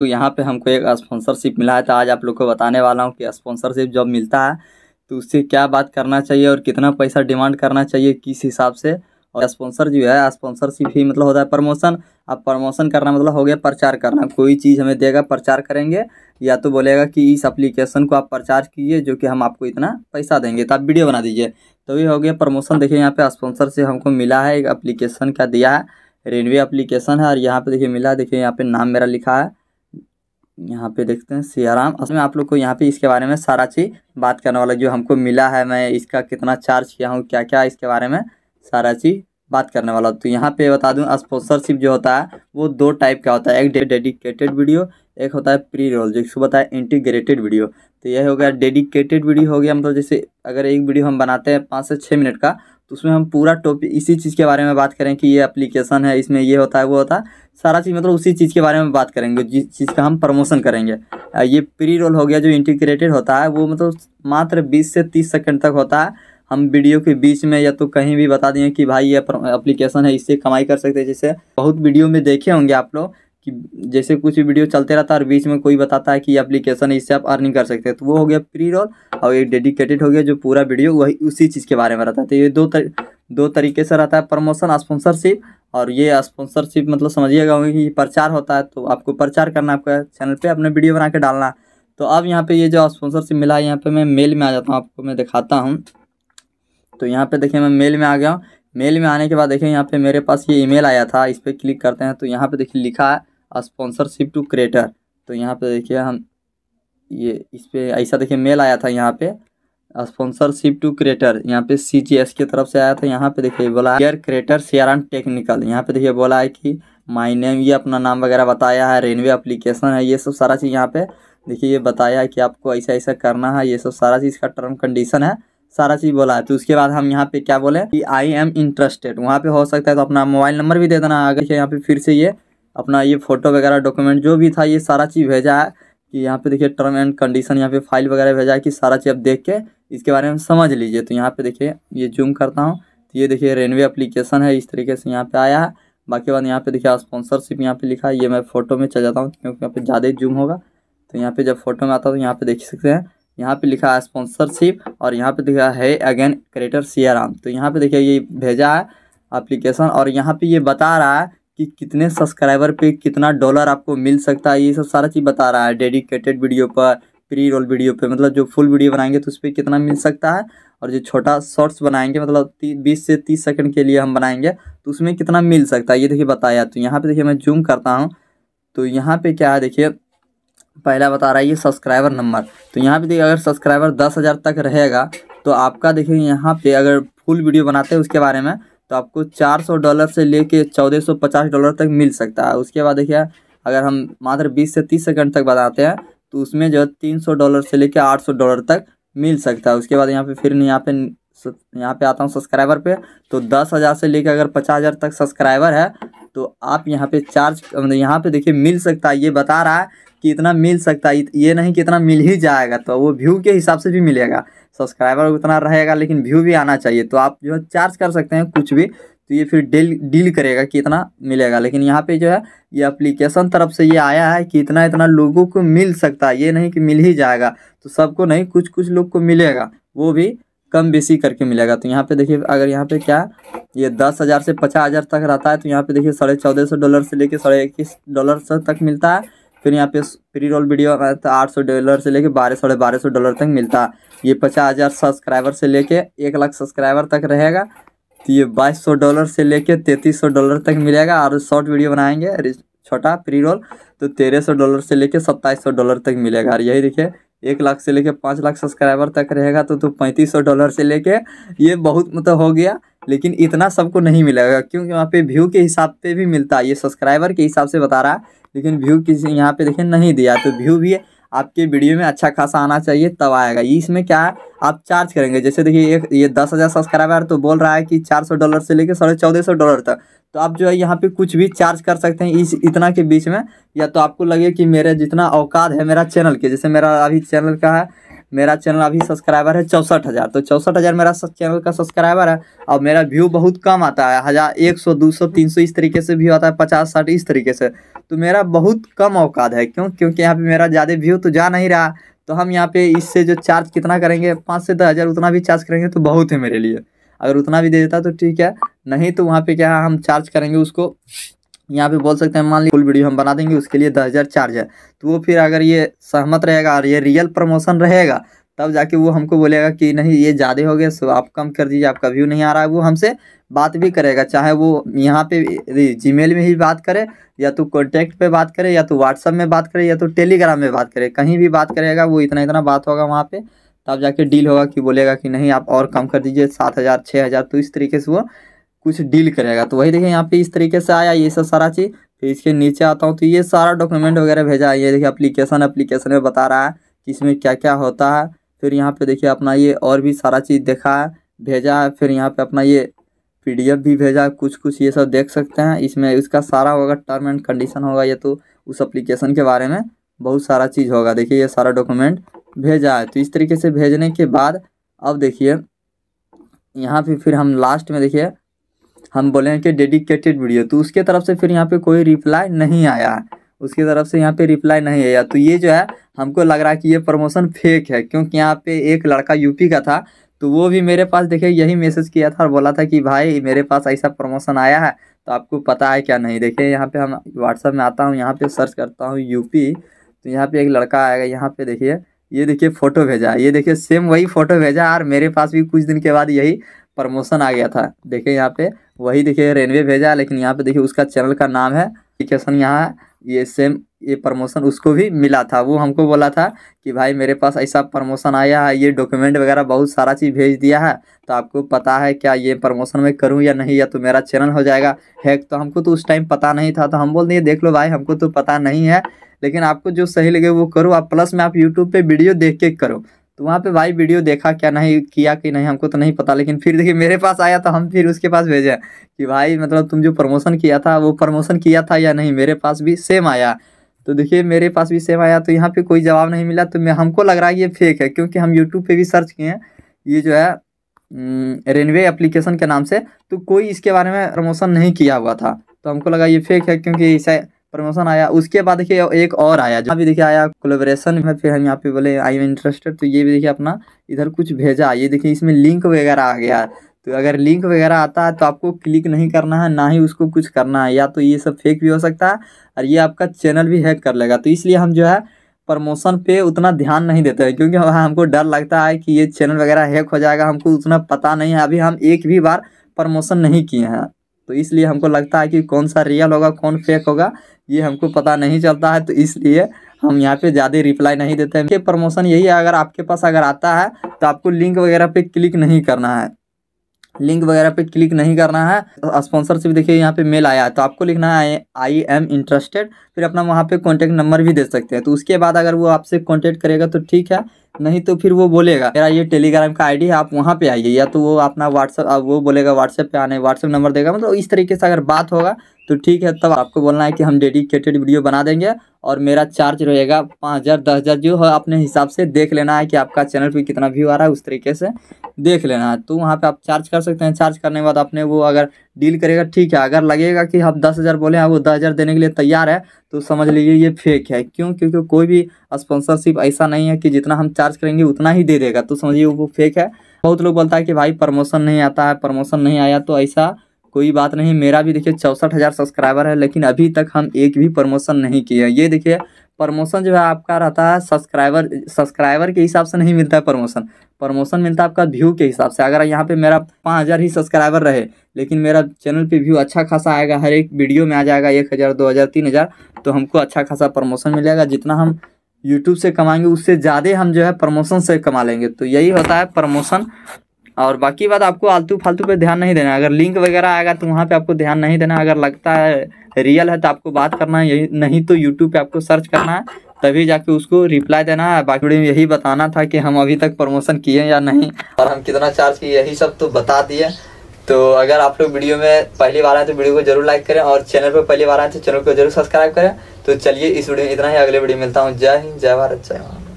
तो यहाँ पे हमको एक स्पॉन्सरशिप मिला है तो आज आप लोग को बताने वाला हूँ कि स्पॉन्सरशिप जब मिलता है तो उससे क्या बात करना चाहिए और कितना पैसा डिमांड करना चाहिए किस हिसाब से और स्पॉन्सर जो है स्पॉन्सरशिप ही मतलब होता है प्रमोशन अब प्रमोशन करना मतलब हो गया प्रचार करना कोई चीज़ हमें देगा प्रचार करेंगे या तो बोलेगा कि इस एप्लीकेशन को आप प्रचार कीजिए जो कि हम आपको इतना पैसा देंगे तो आप वीडियो बना दीजिए तो ये हो गया प्रमोशन देखिए यहाँ पे स्पॉन्सर से हमको मिला है एक अप्लीकेशन का दिया है रेनवे अप्लीकेशन है और यहाँ पर देखिए मिला देखिए यहाँ पर नाम मेरा लिखा है यहाँ पे देखते हैं सियाराम असल में आप लोग को यहाँ पे इसके बारे में सारा चीज़ बात करने वाला जो हमको मिला है मैं इसका कितना चार्ज किया हूँ क्या क्या इसके बारे में सारा चीज़ बात करने वाला तो यहाँ पे बता दूँ स्पॉन्सरशिप जो होता है वो दो टाइप का होता है एक डेडिकेटेड वीडियो एक होता है प्री रोल जिसको बताया इंटीग्रेटेड वीडियो तो यह हो गया डेडिकेटेड वीडियो हो गया मतलब जैसे अगर एक वीडियो हम बनाते हैं पाँच से छः मिनट का तो उसमें हम पूरा टॉपिक इसी चीज़ के बारे में बात करें कि ये एप्लीकेशन है इसमें ये होता है वो होता है सारा चीज़ मतलब उसी चीज़ के बारे में बात करेंगे जिस चीज़ का हम प्रमोशन करेंगे ये प्री रोल हो गया जो इंटीग्रेटेड होता है वो मतलब मात्र बीस से तीस सेकेंड तक होता है हम वीडियो के बीच में या तो कहीं भी बता दें कि भाई ये अप्लीकेशन है इससे कमाई कर सकते हैं जैसे बहुत वीडियो में देखे होंगे आप लोग कि जैसे कुछ वीडियो चलते रहता है और बीच में कोई बताता है कि एप्लीकेशन इससे आप अर्निंग कर सकते हैं तो वो हो गया प्री रोल और ये डेडिकेटेड हो गया जो पूरा वीडियो वही उसी चीज़ के बारे में रहता है तो ये दो तर, दो तरीके से रहता है प्रमोशन स्पॉन्सरशिप और ये स्पॉन्सरशिप मतलब समझिएगा होंगे कि प्रचार होता है तो आपको प्रचार करना आपका चैनल पर अपना वीडियो बना के डालना तो अब यहाँ पर ये जो स्पॉन्सरशिप मिला है यहाँ पर मैं मेल में आ जाता हूँ आपको मैं दिखाता हूँ तो यहाँ पर देखिए मैं मेल में आ गया हूँ मेल में आने के बाद देखिए यहाँ पे मेरे पास ये ईमेल आया था इस पर क्लिक करते हैं तो यहाँ पे देखिए लिखा है स्पॉन्सरशिप टू क्रिएटर तो यहाँ पे देखिए हम ये इस पर ऐसा देखिए मेल आया था यहाँ पे स्पॉन्सरशिप टू क्रिएटर यहाँ पे सी जी एस की तरफ से आया था यहाँ पे देखिए बोला है क्रिएटर शेयर एंड टेक्निकल यहाँ पे देखिए बोला है कि माई नेम ये अपना नाम वगैरह बताया है रेनवे अप्लीकेशन है ये सब सारा चीज़ यहाँ पे देखिए ये बताया है कि आपको ऐसा ऐसा करना है ये सब सारा चीज़ का टर्म कंडीशन है सारा चीज़ बोला है तो उसके बाद हम यहाँ पे क्या बोले कि आई एम इंटरेस्टेड वहाँ पे हो सकता है तो अपना मोबाइल नंबर भी दे देना आगे यहाँ पे फिर से ये अपना ये फ़ोटो वगैरह डॉक्यूमेंट जो भी था ये सारा चीज़ भेजा है कि यहाँ पे देखिए टर्म एंड कंडीशन यहाँ पे फाइल वगैरह भेजा है कि सारा चीज़ आप देख के इसके बारे में समझ लीजिए तो यहाँ पे देखिए ये जूम करता हूँ तो ये देखिए रेनवे अप्लीकेशन है इस तरीके से यहाँ पर आया है बाकी बाद यहाँ पर देखिए स्पॉन्सरशिप यहाँ पर लिखा है ये मैं फोटो में चल जाता हूँ क्योंकि यहाँ पर ज़्यादा जूम होगा तो यहाँ पर जब फोटो में आता तो यहाँ पर देख सकते हैं यहाँ पे लिखा है स्पॉन्सरशिप और यहाँ पे लिखा है अगेन क्रिएटर सियाराम तो यहाँ पे देखिए ये भेजा है अप्लीकेशन और यहाँ पे ये बता रहा है कि कितने सब्सक्राइबर पे कितना डॉलर आपको मिल सकता है ये सब सारा चीज़ बता रहा है डेडिकेटेड वीडियो पर प्री रोल वीडियो पे मतलब जो फुल वीडियो बनाएंगे तो उस पर कितना मिल सकता है और जो छोटा शॉर्ट्स बनाएंगे मतलब बीस से तीस सेकंड के लिए हम बनाएंगे तो उसमें कितना मिल सकता है ये देखिए बताया तो यहाँ पे देखिए मैं जूम करता हूँ तो यहाँ पे क्या है देखिए पहला बता रहा है ये सब्सक्राइबर नंबर तो यहाँ पे देखिए अगर सब्सक्राइबर दस हज़ार तक रहेगा तो आपका देखिए यहाँ पर अगर फुल वीडियो बनाते हैं उसके बारे में तो आपको 400 डॉलर से लेके 1450 डॉलर तक मिल सकता है उसके बाद देखिए अगर हम मात्र 20 से 30 सेकंड तक बताते हैं तो उसमें जो है तीन डॉलर से लेके 800 डॉलर तक मिल सकता है उसके बाद यहाँ पे फिर यहाँ पे यहाँ पे आता हूँ सब्सक्राइबर पे तो दस हज़ार से लेकर अगर पचास हज़ार तक सब्सक्राइबर है तो आप यहाँ पे चार्ज मतलब यहाँ पे देखिए मिल सकता है ये बता रहा है कि इतना मिल सकता है ये नहीं कि इतना मिल ही जाएगा तो वो व्यू के हिसाब से भी मिलेगा सब्सक्राइबर उतना रहेगा लेकिन व्यू भी आना चाहिए तो आप जो है चार्ज कर सकते हैं कुछ भी तो ये फिर डील डील करेगा कि इतना मिलेगा लेकिन यहाँ पे जो है ये अप्लीकेशन तरफ से ये आया है कि इतना इतना लोगों को मिल सकता है ये नहीं कि मिल ही जाएगा तो सबको नहीं कुछ कुछ लोग को मिलेगा वो भी कम बेसी करके मिलेगा तो यहाँ पे देखिए अगर यहाँ पे क्या ये दस हज़ार से पचास हज़ार तक रहता है तो यहाँ पे देखिए साढ़े चौदह सौ डॉलर से लेके साढ़े इक्कीस डॉलर तक मिलता है फिर यहाँ पे फ्री रोल वीडियो आता आठ सौ डॉलर से लेके बारह साढ़े बारह सौ डॉलर तक मिलता ये पचास हज़ार सब्सक्राइबर से लेके एक लाख सब्सक्राइबर तक रहेगा तो ये बाईस सौ डॉलर से लेके तैंतीस सौ डॉलर तक मिलेगा और शॉर्ट वीडियो बनाएंगे छोटा प्री रोल तो तेरह सौ डॉलर से लेके सत्ताईस सौ डॉलर तक मिलेगा और यही देखिए एक लाख से लेके पाँच लाख सब्सक्राइबर तक रहेगा तो तू तो पैंतीस सौ डॉलर से लेके ये बहुत मतलब हो गया लेकिन इतना सबको नहीं मिलेगा क्योंकि वहाँ पे व्यू के हिसाब पे भी मिलता है ये सब्सक्राइबर के हिसाब से बता रहा है लेकिन व्यू किसी यहाँ पे देखिए नहीं दिया तो व्यू भी आपके वीडियो में अच्छा खासा आना चाहिए तब आएगा इसमें क्या है आप चार्ज करेंगे जैसे देखिए एक ये दस हज़ार सब्सक्राइबर तो बोल रहा है कि चार सौ डॉलर से लेकर साढ़े चौदह सौ डॉलर तक तो आप जो है यहाँ पे कुछ भी चार्ज कर सकते हैं इस इतना के बीच में या तो आपको लगे कि मेरा जितना औकात है मेरा चैनल के जैसे मेरा अभी चैनल का है मेरा चैनल अभी सब्सक्राइबर है चौंसठ हज़ार तो चौंसठ हज़ार मेरा चैनल का सब्सक्राइबर है और मेरा व्यू बहुत कम आता है हज़ार एक सौ दो सौ तीन सौ इस तरीके से व्यू आता है पचास साठ इस तरीके से तो मेरा बहुत कम औकात है क्यों क्योंकि यहाँ पर मेरा ज़्यादा व्यू तो जा नहीं रहा तो हम यहाँ पर इससे जो चार्ज कितना करेंगे पाँच से दस हज़ार उतना भी चार्ज करेंगे तो बहुत है मेरे लिए अगर उतना भी दे देता तो ठीक है नहीं तो वहाँ पर क्या हम चार्ज करेंगे उसको यहाँ पे बोल सकते हैं मान ली फुल वीडियो हम बना देंगे उसके लिए दस हज़ार चार्ज है तो वो फिर अगर ये सहमत रहेगा और ये रियल प्रमोशन रहेगा तब जाके वो हमको बोलेगा कि नहीं ये ज़्यादा हो गया सो आप कम कर दीजिए आपका व्यू नहीं आ रहा है वो हमसे बात भी करेगा चाहे वो यहाँ पे मेल में ही बात करे या तो कॉन्टैक्ट पे बात करे या तो व्हाट्सअप में बात करे या तो टेलीग्राम में बात करे कहीं भी बात करेगा वो इतना इतना बात होगा वहाँ पर तब जाके डील होगा कि बोलेगा कि नहीं आप और कम कर दीजिए सात हज़ार छः हज़ार तो इस तरीके से वो कुछ डील करेगा तो वही देखिए यहाँ पे इस तरीके से आया ये सब सारा चीज़ फिर इसके नीचे आता हूँ तो ये सारा डॉक्यूमेंट वगैरह भेजा है ये देखिए अप्लीकेशन अप्लीकेशन में बता रहा है कि इसमें क्या क्या होता है फिर यहाँ पे देखिए अपना ये और भी सारा चीज़ देखा है भेजा है फिर यहाँ पे अपना ये पी भी भेजा कुछ कुछ ये सब देख सकते हैं इसमें इसका सारा होगा टर्म एंड कंडीशन होगा ये तो उस अप्लीकेशन के बारे में बहुत सारा चीज़ होगा देखिए ये सारा डॉक्यूमेंट भेजा है तो इस तरीके से भेजने के बाद अब देखिए यहाँ पे फिर हम लास्ट में देखिए हम बोले हैं कि डेडिकेटेड वीडियो तो उसके तरफ से फिर यहाँ पे कोई रिप्लाई नहीं आया है उसकी तरफ से यहाँ पे रिप्लाई नहीं आया तो ये जो है हमको लग रहा है कि ये प्रमोशन फेक है क्योंकि यहाँ पे एक लड़का यूपी का था तो वो भी मेरे पास देखिए यही मैसेज किया था और बोला था कि भाई मेरे पास ऐसा प्रमोशन आया है तो आपको पता है क्या नहीं देखिए यहाँ पे हम व्हाट्सअप में आता हूँ यहाँ पे सर्च करता हूँ यूपी तो यहाँ पे एक लड़का आएगा यहाँ पे देखिए ये देखिए फ़ोटो भेजा ये देखिए सेम वही फ़ोटो भेजा और मेरे पास भी कुछ दिन के बाद यही प्रमोशन आ गया था देखिए यहाँ पे वही देखिए रेनवे भेजा लेकिन यहाँ पे देखिए उसका चैनल का नाम है एप्लीकेशन यहाँ ये सेम ये प्रमोशन उसको भी मिला था वो हमको बोला था कि भाई मेरे पास ऐसा प्रमोशन आया है ये डॉक्यूमेंट वगैरह बहुत सारा चीज़ भेज दिया है तो आपको पता है क्या ये प्रमोशन मैं करूँ या नहीं या तो मेरा चैनल हो जाएगा हैक तो हमको तो उस टाइम पता नहीं था तो हम बोल दिए देख लो भाई हमको तो पता नहीं है लेकिन आपको जो सही लगे वो करो आप प्लस में आप यूट्यूब पर वीडियो देख के करो तो वहाँ पे भाई वीडियो देखा क्या नहीं किया कि नहीं हमको तो नहीं पता लेकिन फिर देखिए मेरे पास आया तो हम फिर उसके पास भेजे कि भाई मतलब तुम जो प्रमोशन किया था वो प्रमोशन किया था या नहीं मेरे पास भी सेम आया तो देखिए मेरे पास भी सेम आया तो यहाँ पे कोई जवाब नहीं मिला तो मैं हमको लग रहा है ये फेक है क्योंकि हम यूट्यूब पर भी सर्च किए हैं ये जो है रेनवे एप्लीकेशन के नाम से तो कोई इसके बारे में प्रमोशन नहीं किया हुआ था तो हमको लगा ये फेक है क्योंकि ऐसा प्रमोशन आया उसके बाद देखिए एक और आया जो अभी देखिए आया कोलेब्रेशन में फिर हम यहाँ पे बोले आई एम इंटरेस्टेड तो ये भी देखिए अपना इधर कुछ भेजा ये देखिए इसमें लिंक वगैरह आ गया तो अगर लिंक वगैरह आता है तो आपको क्लिक नहीं करना है ना ही उसको कुछ करना है या तो ये सब फेक भी हो सकता है और ये आपका चैनल भी हैक कर लेगा तो इसलिए हम जो है प्रमोशन पे उतना ध्यान नहीं देते हैं क्योंकि हमको डर लगता है कि ये चैनल वगैरह हैक हो जाएगा हमको उतना पता नहीं है अभी हम एक भी बार प्रमोशन नहीं किए हैं तो इसलिए हमको लगता है कि कौन सा रियल होगा कौन फेक होगा ये हमको पता नहीं चलता है तो इसलिए हम यहाँ पे ज़्यादा रिप्लाई नहीं देते हैं प्रमोशन यही है अगर आपके पास अगर आता है तो आपको लिंक वगैरह पे क्लिक नहीं करना है लिंक वगैरह पे क्लिक नहीं करना है स्पॉन्सरशिप तो देखिए यहाँ पे मेल आया है तो आपको लिखना है आई एम इंटरेस्टेड फिर अपना वहाँ पे कॉन्टैक्ट नंबर भी दे सकते हैं तो उसके बाद अगर वो आपसे कॉन्टैक्ट करेगा तो ठीक है नहीं तो फिर वो बोलेगा मेरा ये टेलीग्राम का आईडी है आप वहाँ पे आइए या तो वो अपना व्हाट्सअप वो बोलेगा व्हाट्सएप पे आने व्हाट्सएप नंबर देगा मतलब इस तरीके से अगर बात होगा तो ठीक है तब आपको बोलना है कि हम डेडिकेटेड वीडियो बना देंगे और मेरा चार्ज रहेगा पाँच हज़ार दस हज़ार जो है अपने हिसाब से देख लेना है कि आपका चैनल पर कितना व्यू आ रहा है उस तरीके से देख लेना है तो वहाँ पे आप चार्ज कर सकते हैं चार्ज करने के बाद अपने वो अगर डील करेगा ठीक है अगर लगेगा कि हम दस हज़ार बोले हैं हाँ, वो दस हज़ार देने के लिए तैयार है तो समझ लीजिए ये फेक है क्यों क्योंकि कोई भी स्पॉन्सरशिप ऐसा नहीं है कि जितना हम चार्ज करेंगे उतना ही दे देगा तो समझिए वो फेक है बहुत लोग बोलता है कि भाई प्रमोशन नहीं आता है प्रमोशन नहीं आया तो ऐसा कोई बात नहीं मेरा भी देखिए चौंसठ हज़ार सब्सक्राइबर है लेकिन अभी तक हम एक भी प्रमोशन नहीं किए ये देखिए प्रमोशन जो है आपका रहता है सब्सक्राइबर सब्सक्राइबर के हिसाब से नहीं मिलता है प्रमोशन प्रमोशन मिलता है आपका व्यू के हिसाब से अगर यहाँ पे मेरा पाँच हज़ार ही सब्सक्राइबर रहे लेकिन मेरा चैनल पे व्यू अच्छा खासा आएगा हर एक वीडियो में आ जाएगा एक हज़ार दो हज़ार तीन हज़ार तो हमको अच्छा खासा प्रमोशन मिलेगा जितना हम यूट्यूब से कमाएंगे उससे ज़्यादा हम जो है प्रमोशन से कमा लेंगे तो यही होता है प्रमोशन और बाकी बात आपको आलतू फालतू पे ध्यान नहीं देना अगर लिंक वगैरह आएगा तो वहाँ पे आपको ध्यान नहीं देना अगर लगता है रियल है तो आपको बात करना है यही नहीं तो यूट्यूब पे आपको सर्च करना है तभी जाके उसको रिप्लाई देना है बाकी में यही बताना था कि हम अभी तक प्रमोशन किए या नहीं और हम कितना चार्ज किए यही सब तो बता दिए तो अगर आप लोग वीडियो में पहली बार आए तो वीडियो को जरूर लाइक करें और चैनल पर पहली बार आए तो चैनल को जरूर सब्सक्राइब करें तो चलिए इस वीडियो में इतना ही अगले वीडियो मिलता हूँ जय हिंद जय भारत जय भारत